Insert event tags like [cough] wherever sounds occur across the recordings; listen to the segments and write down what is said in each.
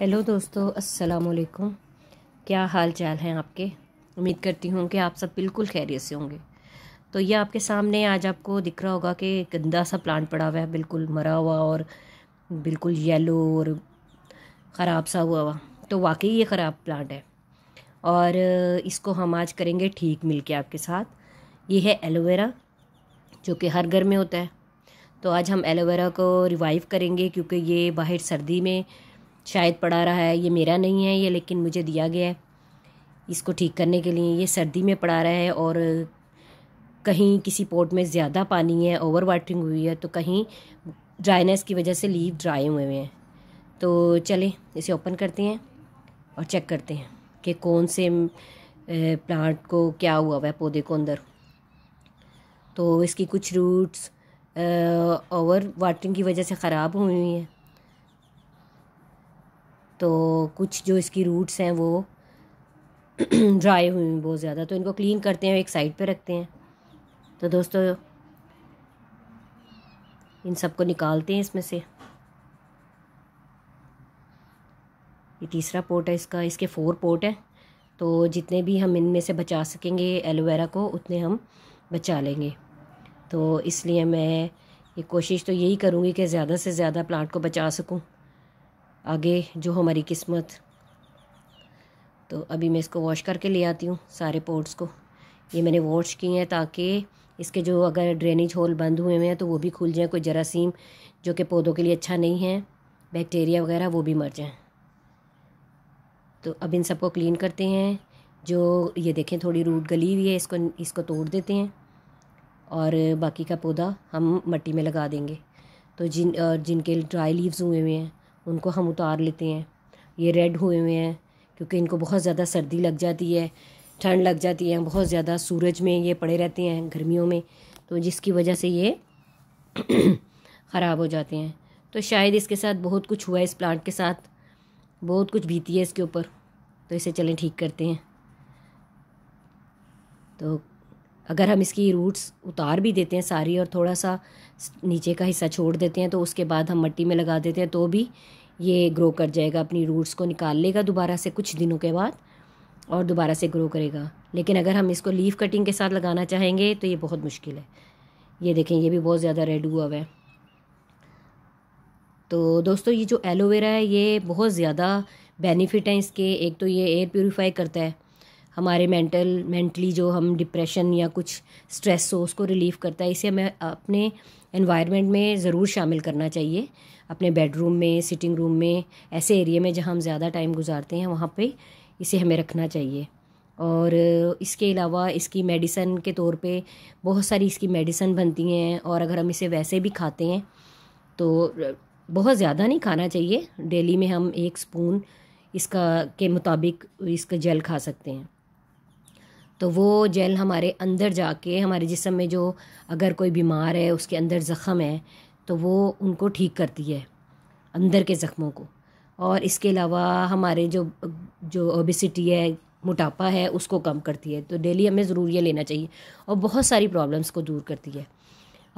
hello दोस्तों अस्सलाम वालेकुम क्या हाल चाल हैं आपके उम्मीद करती हूँ कि आप सब बिल्कुल खैरियत से होंगे तो ये आपके सामने आज आपको दिख रहा होगा कि गंदा सा प्लांट पड़ा हुआ है बिल्कुल मरा हुआ और बिल्कुल येलो और ख़राब सा हुआ हुआ तो वाकई ये ख़राब प्लांट है और इसको हम आज करेंगे ठीक मिल के आपके साथ ये है एलोवेरा जो कि हर घर में होता है तो आज हम एलोवेरा को रिवाइव करेंगे क्योंकि ये बाहर सर्दी में शायद पड़ा रहा है ये मेरा नहीं है ये लेकिन मुझे दिया गया है इसको ठीक करने के लिए ये सर्दी में पड़ा रहा है और कहीं किसी पोर्ट में ज़्यादा पानी है ओवर वाटरिंग हुई है तो कहीं ड्राइनेस की वजह से लीव ड्राई हुए हुए हैं तो चले इसे ओपन करते हैं और चेक करते हैं कि कौन से प्लांट को क्या हुआ हुआ है पौधे को अंदर तो इसकी कुछ रूट्स ओवर वाटरिंग की वजह से ख़राब हुई हुई हैं तो कुछ जो इसकी रूट्स हैं वो ड्राई [clears throat] हुई बहुत ज़्यादा तो इनको क्लीन करते हैं एक साइड पे रखते हैं तो दोस्तों इन सबको निकालते हैं इसमें से ये तीसरा पोर्ट है इसका इसके फोर पोर्ट हैं तो जितने भी हम इनमें से बचा सकेंगे एलोवेरा को उतने हम बचा लेंगे तो इसलिए मैं ये कोशिश तो यही करूँगी कि ज़्यादा से ज़्यादा प्लांट को बचा सकूँ आगे जो हमारी किस्मत तो अभी मैं इसको वॉश करके ले आती हूँ सारे पोर्ट्स को ये मैंने वॉश किए हैं ताकि इसके जो अगर ड्रेनेज होल बंद हुए हुए हैं तो वो भी खुल जाएँ कोई जरासीम जो कि पौधों के लिए अच्छा नहीं है बैक्टीरिया वगैरह वो भी मर जाएँ तो अब इन सबको क्लीन करते हैं जो ये देखें थोड़ी रूट गली हुई है इसको इसको तोड़ देते हैं और बाकी का पौधा हम मट्टी में लगा देंगे तो जिन और जिनके ड्राई लीव्स हुए हुए हैं उनको हम उतार लेते हैं ये रेड हुए हुए हैं क्योंकि इनको बहुत ज़्यादा सर्दी लग जाती है ठंड लग जाती है बहुत ज़्यादा सूरज में ये पड़े रहते हैं गर्मियों में तो जिसकी वजह से ये [clears throat] ख़राब हो जाते हैं तो शायद इसके साथ बहुत कुछ हुआ है इस प्लांट के साथ बहुत कुछ बीती है इसके ऊपर तो इसे चलें ठीक करते हैं तो अगर हम इसकी रूट्स उतार भी देते हैं सारी और थोड़ा सा नीचे का हिस्सा छोड़ देते हैं तो उसके बाद हम मट्टी में लगा देते हैं तो भी ये ग्रो कर जाएगा अपनी रूट्स को निकाल लेगा दोबारा से कुछ दिनों के बाद और दोबारा से ग्रो करेगा लेकिन अगर हम इसको लीफ कटिंग के साथ लगाना चाहेंगे तो ये बहुत मुश्किल है ये देखें ये भी बहुत ज़्यादा रेड हुआ हुआ है तो दोस्तों ये जो एलोवेरा है ये बहुत ज़्यादा बेनिफिट हैं इसके एक तो ये एयर प्योरीफाई करता है हमारे मेंटल मेंटली जो हम डिप्रेशन या कुछ स्ट्रेस हो उसको रिलीव करता है इसे हमें अपने एनवायरनमेंट में ज़रूर शामिल करना चाहिए अपने बेडरूम में सिटिंग रूम में ऐसे एरिया में जहाँ हम ज़्यादा टाइम गुजारते हैं वहाँ पर इसे हमें रखना चाहिए और इसके अलावा इसकी मेडिसन के तौर पे बहुत सारी इसकी मेडिसन बनती हैं और अगर हम इसे वैसे भी खाते हैं तो बहुत ज़्यादा नहीं खाना चाहिए डेली में हम एक स्पून इसका के मुताबिक इसका जल खा सकते हैं तो वो जेल हमारे अंदर जाके हमारे जिसम में जो अगर कोई बीमार है उसके अंदर ज़ख़म है तो वो उनको ठीक करती है अंदर के ज़ख़मों को और इसके अलावा हमारे जो जो ओबिसिटी है मोटापा है उसको कम करती है तो डेली हमें ज़रूर ये लेना चाहिए और बहुत सारी प्रॉब्लम्स को दूर करती है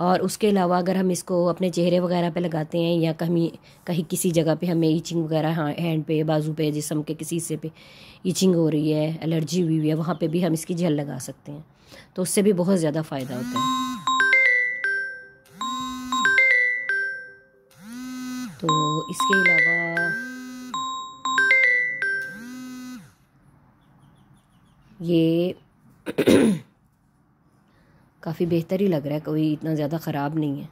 और उसके अलावा अगर हम इसको अपने चेहरे वगैरह पे लगाते हैं या कहीं कहीं किसी जगह पे हमें ईचिंग वगैरह हैंड हाँ, पे बाजू पे जिसम के किसी हिस्से पे ईचिंग हो रही है एलर्जी हुई हुई है वहाँ पे भी हम इसकी जेल लगा सकते हैं तो उससे भी बहुत ज़्यादा फ़ायदा होता है तो इसके अलावा ये काफ़ी बेहतर ही लग रहा है कोई इतना ज़्यादा ख़राब नहीं है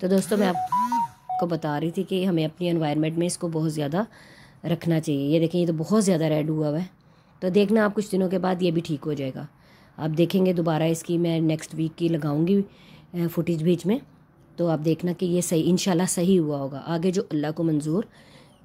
तो दोस्तों मैं आपको बता रही थी कि हमें अपनी एनवायरनमेंट में इसको बहुत ज़्यादा रखना चाहिए ये देखें ये तो बहुत ज़्यादा रेड हुआ हुआ है तो देखना आप कुछ दिनों के बाद ये भी ठीक हो जाएगा आप देखेंगे दोबारा इसकी मैं नेक्स्ट वीक की लगाऊंगी फुटेज बीच में तो आप देखना कि ये सही इन सही हुआ होगा आगे जो अल्लाह को मंजूर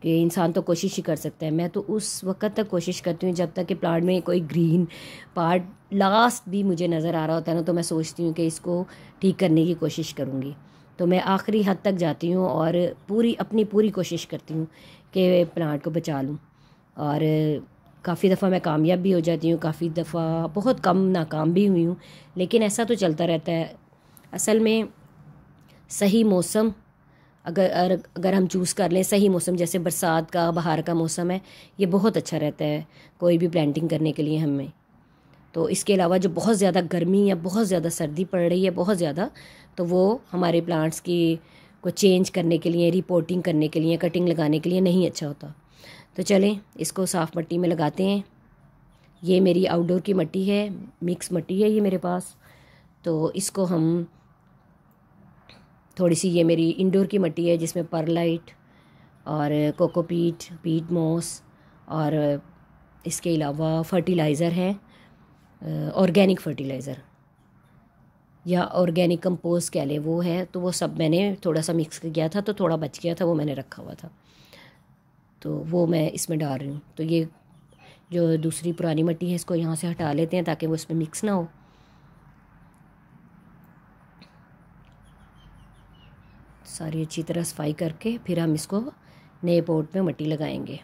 कि इंसान तो कोशिश ही कर सकता है मैं तो उस वक्त तक कोशिश करती हूँ जब तक कि प्लांट में कोई ग्रीन पार्ट लास्ट भी मुझे नज़र आ रहा होता है ना तो मैं सोचती हूँ कि इसको ठीक करने की कोशिश करूँगी तो मैं आखिरी हद तक जाती हूँ और पूरी अपनी पूरी कोशिश करती हूँ कि प्लांट को बचा लूँ और काफ़ी दफ़ा मैं कामयाब भी हो जाती हूँ काफ़ी दफ़ा बहुत कम नाकाम भी हुई हूँ लेकिन ऐसा तो चलता रहता है असल में सही मौसम अगर अगर हम चूज़ कर लें सही मौसम जैसे बरसात का बाहर का मौसम है ये बहुत अच्छा रहता है कोई भी प्लांटिंग करने के लिए हमें तो इसके अलावा जो बहुत ज़्यादा गर्मी या बहुत ज़्यादा सर्दी पड़ रही है बहुत ज़्यादा तो वो हमारे प्लांट्स की को चेंज करने के लिए रिपोर्टिंग करने के लिए कटिंग लगाने के लिए नहीं अच्छा होता तो चलें इसको साफ़ मिट्टी में लगाते हैं ये मेरी आउटडोर की मट्टी है मिक्स मट्टी है ये मेरे पास तो इसको हम थोड़ी सी ये मेरी इंडोर की मट्टी है जिसमें परलाइट और कोकोपीट पीट मॉस और इसके अलावा फर्टिलाइज़र है ऑर्गेनिक फर्टिलाइज़र या ऑर्गेनिक कंपोस्ट कह लें वो है तो वो सब मैंने थोड़ा सा मिक्स किया था तो थोड़ा बच गया था वो मैंने रखा हुआ था तो वो मैं इसमें डाल रही हूँ तो ये जो दूसरी पुरानी मट्टी है इसको यहाँ से हटा लेते हैं ताकि वो इसमें मिक्स ना हो सारी अच्छी तरह सफाई करके फिर हम इसको नए बोर्ड पे मट्टी लगाएंगे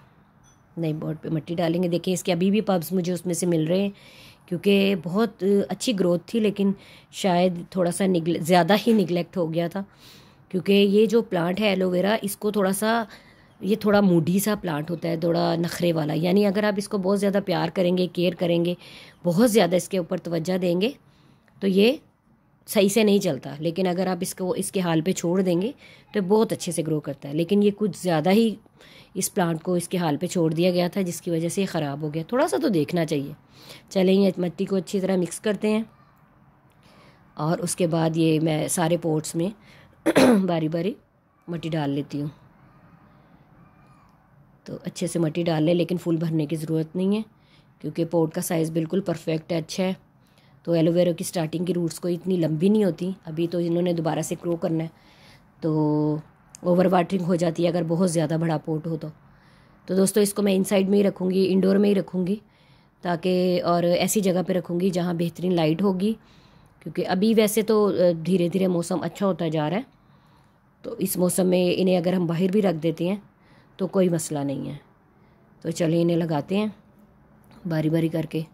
नए बोर्ड पे मट्टी डालेंगे देखिए इसके अभी भी पब्स मुझे उसमें से मिल रहे हैं क्योंकि बहुत अच्छी ग्रोथ थी लेकिन शायद थोड़ा सा निगले ज़्यादा ही निगलेक्ट हो गया था क्योंकि ये जो प्लांट है एलोवेरा इसको थोड़ा सा ये थोड़ा मूडी सा प्लांट होता है थोड़ा नखरे वाला यानी अगर आप इसको बहुत ज़्यादा प्यार करेंगे केयर करेंगे बहुत ज़्यादा इसके ऊपर तोज्जा देंगे तो ये सही से नहीं चलता लेकिन अगर आप इसको इसके हाल पे छोड़ देंगे तो बहुत अच्छे से ग्रो करता है लेकिन ये कुछ ज़्यादा ही इस प्लांट को इसके हाल पे छोड़ दिया गया था जिसकी वजह से ये ख़राब हो गया थोड़ा सा तो देखना चाहिए ये मिट्टी को अच्छी तरह मिक्स करते हैं और उसके बाद ये मैं सारे पोर्ट्स में [clears throat] बारी बारी मट्टी डाल लेती हूँ तो अच्छे से मट्टी डाल लें लेकिन फूल भरने की ज़रूरत नहीं है क्योंकि पोर्ट का साइज़ बिल्कुल परफेक्ट है अच्छा है तो एलोवेरा की स्टार्टिंग की रूट्स कोई इतनी लंबी नहीं होती अभी तो इन्होंने दोबारा से ग्रो करना है तो ओवर वाटरिंग हो जाती है अगर बहुत ज़्यादा बड़ा पोट हो तो तो दोस्तों इसको मैं इनसाइड में ही रखूँगी इंडोर में ही रखूँगी ताकि और ऐसी जगह पर रखूँगी जहाँ बेहतरीन लाइट होगी क्योंकि अभी वैसे तो धीरे धीरे मौसम अच्छा होता जा रहा है तो इस मौसम में इन्हें अगर हम बाहर भी रख देते हैं तो कोई मसला नहीं है तो चलिए इन्हें लगाते हैं बारी बारी करके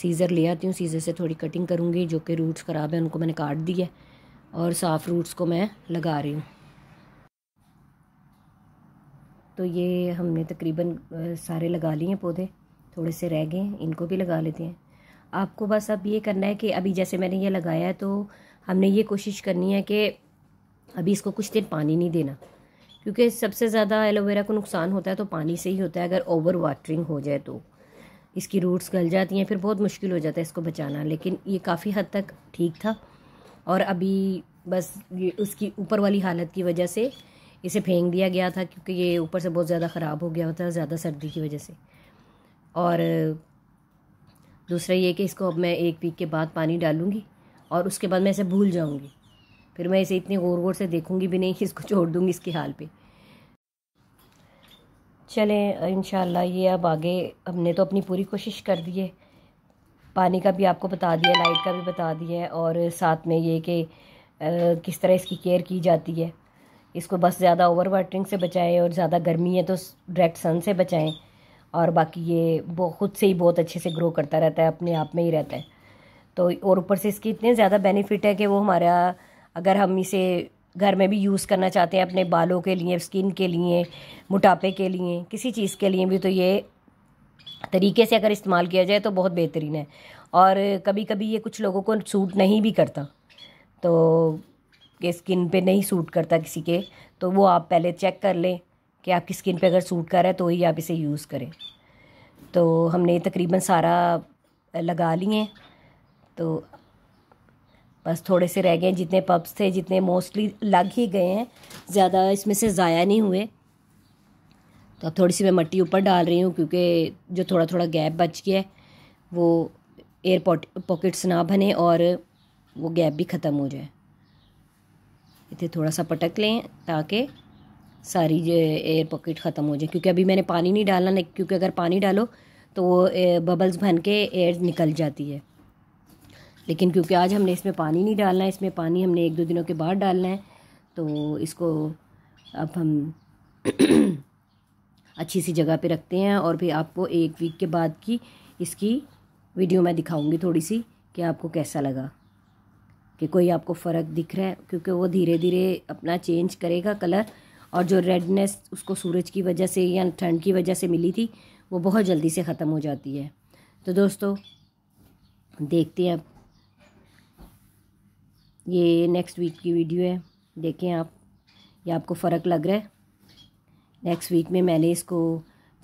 सीज़र ले आती हूँ सीज़र से थोड़ी कटिंग करूँगी जो कि रूट्स ख़राब हैं उनको मैंने काट दिया है और साफ़ रूट्स को मैं लगा रही हूँ तो ये हमने तकरीबन सारे लगा लिए हैं पौधे थोड़े से रह गए इनको भी लगा लेते हैं आपको बस अब ये करना है कि अभी जैसे मैंने ये लगाया है तो हमने ये कोशिश करनी है कि अभी इसको कुछ देर पानी नहीं देना क्योंकि सबसे ज़्यादा एलोवेरा को नुकसान होता है तो पानी से ही होता है अगर ओवर वाटरिंग हो जाए तो इसकी रूट्स गल जाती हैं फिर बहुत मुश्किल हो जाता है इसको बचाना लेकिन ये काफ़ी हद तक ठीक था और अभी बस ये उसकी ऊपर वाली हालत की वजह से इसे फेंक दिया गया था क्योंकि ये ऊपर से बहुत ज़्यादा ख़राब हो गया था ज़्यादा सर्दी की वजह से और दूसरा ये कि इसको अब मैं एक वीक के बाद पानी डालूँगी और उसके बाद मैं इसे भूल जाऊँगी फिर मैं इसे इतने गौर गौर से देखूँगी भी नहीं कि इसको छोड़ दूँगी इसके हाल पर चलें इन ये अब आगे हमने तो अपनी पूरी कोशिश कर दी है पानी का भी आपको बता दिया लाइट का भी बता दिया है और साथ में ये कि किस तरह इसकी केयर की जाती है इसको बस ज़्यादा ओवर वाटरिंग से बचाएं और ज़्यादा गर्मी है तो डायरेक्ट सन से बचाएं और बाकी ये वो खुद से ही बहुत अच्छे से ग्रो करता रहता है अपने आप में ही रहता है तो और ऊपर से इसके इतने ज़्यादा बेनिफिट है कि वो हमारा अगर हम इसे घर में भी यूज़ करना चाहते हैं अपने बालों के लिए स्किन के लिए मोटापे के लिए किसी चीज़ के लिए भी तो ये तरीके से अगर इस्तेमाल किया जाए तो बहुत बेहतरीन है और कभी कभी ये कुछ लोगों को सूट नहीं भी करता तो के स्किन पे नहीं सूट करता किसी के तो वो आप पहले चेक कर लें कि आपकी स्किन पे अगर सूट कर रहा है तो ही आप इसे यूज़ करें तो हमने तकरीबन सारा लगा लिए तो बस थोड़े से रह गए जितने पब्स थे जितने मोस्टली लग ही गए हैं ज़्यादा इसमें से ज़ाया नहीं हुए तो अब थोड़ी सी मैं मट्टी ऊपर डाल रही हूँ क्योंकि जो थोड़ा थोड़ा गैप बच गया है वो एयर पॉकेट्स ना बने और वो गैप भी ख़त्म हो जाए इतने थोड़ा सा पटक लें ताकि सारी एयर पॉकेट ख़त्म हो जाए क्योंकि अभी मैंने पानी नहीं डालना क्योंकि अगर पानी डालो तो वो बबल्स बन के एयर निकल जाती है लेकिन क्योंकि आज हमने इसमें पानी नहीं डालना है इसमें पानी हमने एक दो दिनों के बाद डालना है तो इसको अब हम [clears throat] अच्छी सी जगह पे रखते हैं और फिर आपको एक वीक के बाद की इसकी वीडियो मैं दिखाऊंगी थोड़ी सी कि आपको कैसा लगा कि कोई आपको फ़र्क दिख रहा है क्योंकि वो धीरे धीरे अपना चेंज करेगा कलर और जो रेडनेस उसको सूरज की वजह से या ठंड की वजह से मिली थी वो बहुत जल्दी से ख़त्म हो जाती है तो दोस्तों देखते हैं अब ये नेक्स्ट वीक की वीडियो है देखें आप ये आपको फ़र्क लग रहा है नेक्स्ट वीक में मैंने इसको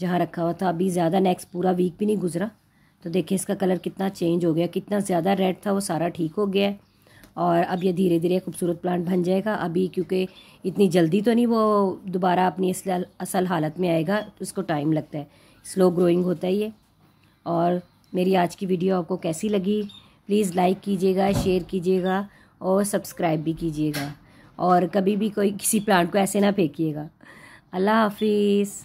जहाँ रखा हुआ था अभी ज़्यादा नेक्स्ट पूरा वीक भी नहीं गुजरा तो देखें इसका कलर कितना चेंज हो गया कितना ज़्यादा रेड था वो सारा ठीक हो गया है और अब ये धीरे धीरे खूबसूरत प्लांट बन जाएगा अभी क्योंकि इतनी जल्दी तो नहीं वो दोबारा अपनी इस असल हालत में आएगा तो इसको टाइम लगता है स्लो ग्रोइंग होता है ये और मेरी आज की वीडियो आपको कैसी लगी प्लीज़ लाइक कीजिएगा शेयर कीजिएगा और सब्सक्राइब भी कीजिएगा और कभी भी कोई किसी प्लांट को ऐसे ना फेंकिएगा अल्लाह हाफिज़